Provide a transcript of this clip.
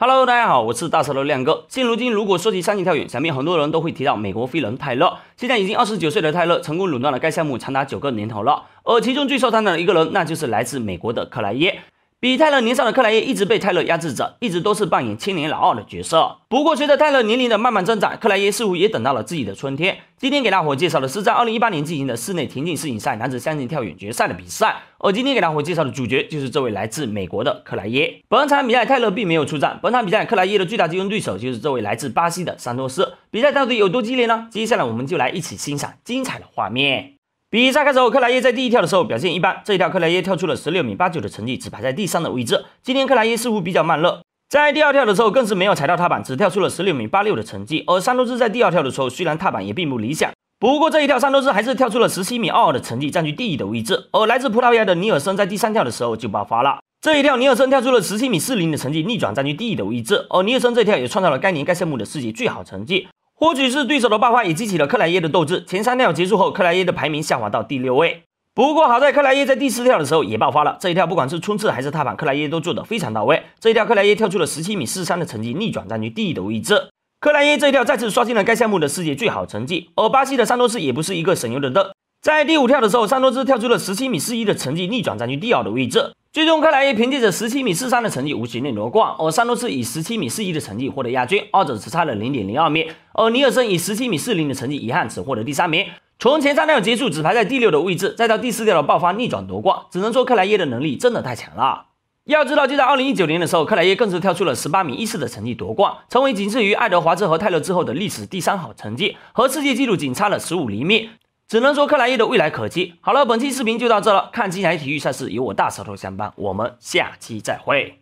Hello，大家好，我是大舌头亮哥。现如今，如果说起三级跳远，想必很多人都会提到美国飞人泰勒。现在已经二十九岁的泰勒，成功垄断了该项目长达九个年头了。而其中最受他的一个人，那就是来自美国的克莱耶。比泰勒年少的克莱耶一直被泰勒压制着，一直都是扮演青年老二的角色。不过，随着泰勒年龄的慢慢增长，克莱耶似乎也等到了自己的春天。今天给大伙介绍的是在二零一八年进行的室内田径世锦赛男子三级跳远决赛的比赛，而今天给大伙介绍的主角就是这位来自美国的克莱耶。本场比赛泰勒并没有出战，本场比赛克莱耶的最大竞争对手就是这位来自巴西的桑托斯。比赛到底有多激烈呢？接下来我们就来一起欣赏精彩的画面。比赛开始后，克莱耶在第一跳的时候表现一般，这一跳克莱耶跳出了16米89的成绩，只排在第三的位置。今天克莱耶似乎比较慢热，在第二跳的时候更是没有踩到踏板，只跳出了16米86的成绩。而山多斯在第二跳的时候虽然踏板也并不理想，不过这一跳山多斯还是跳出了17米22的成绩，占据第一的位置。而来自葡萄牙的尼尔森在第三跳的时候就爆发了，这一跳尼尔森跳出了17米40的成绩，逆转占据第一的位置。而尼尔森这一跳也创造了该年该项目的世界最好成绩。或许是对手的爆发也激起了克莱耶的斗志。前三跳结束后，克莱耶的排名下滑到第六位。不过好在克莱耶在第四跳的时候也爆发了。这一跳不管是冲刺还是踏板，克莱耶都做得非常到位。这一跳，克莱耶跳出了十七米四三的成绩，逆转占据第一的位置。克莱耶这一跳再次刷新了该项目的世界最好成绩。而巴西的桑托斯也不是一个省油的灯，在第五跳的时候，桑托斯跳出了十七米四一的成绩，逆转占据第二的位置。最终，克莱耶凭借着17米43的成绩，无悬念夺冠。而桑多斯以17米41的成绩获得亚军，二者只差了0.02米。而尼尔森以17米40的成绩，遗憾只获得第三名。从前三跳结束只排在第六的位置，再到第四跳的爆发逆转夺冠，只能说克莱耶的能力真的太强了。要知道，就在2019年的时候，克莱耶更是跳出了18米14的成绩夺冠，成为仅次于爱德华兹和泰勒之后的历史第三好成绩，和世界纪录仅差了15厘米。只能说克莱伊的未来可期。好了，本期视频就到这了。看精彩体育赛事，有我大舌头相伴，我们下期再会。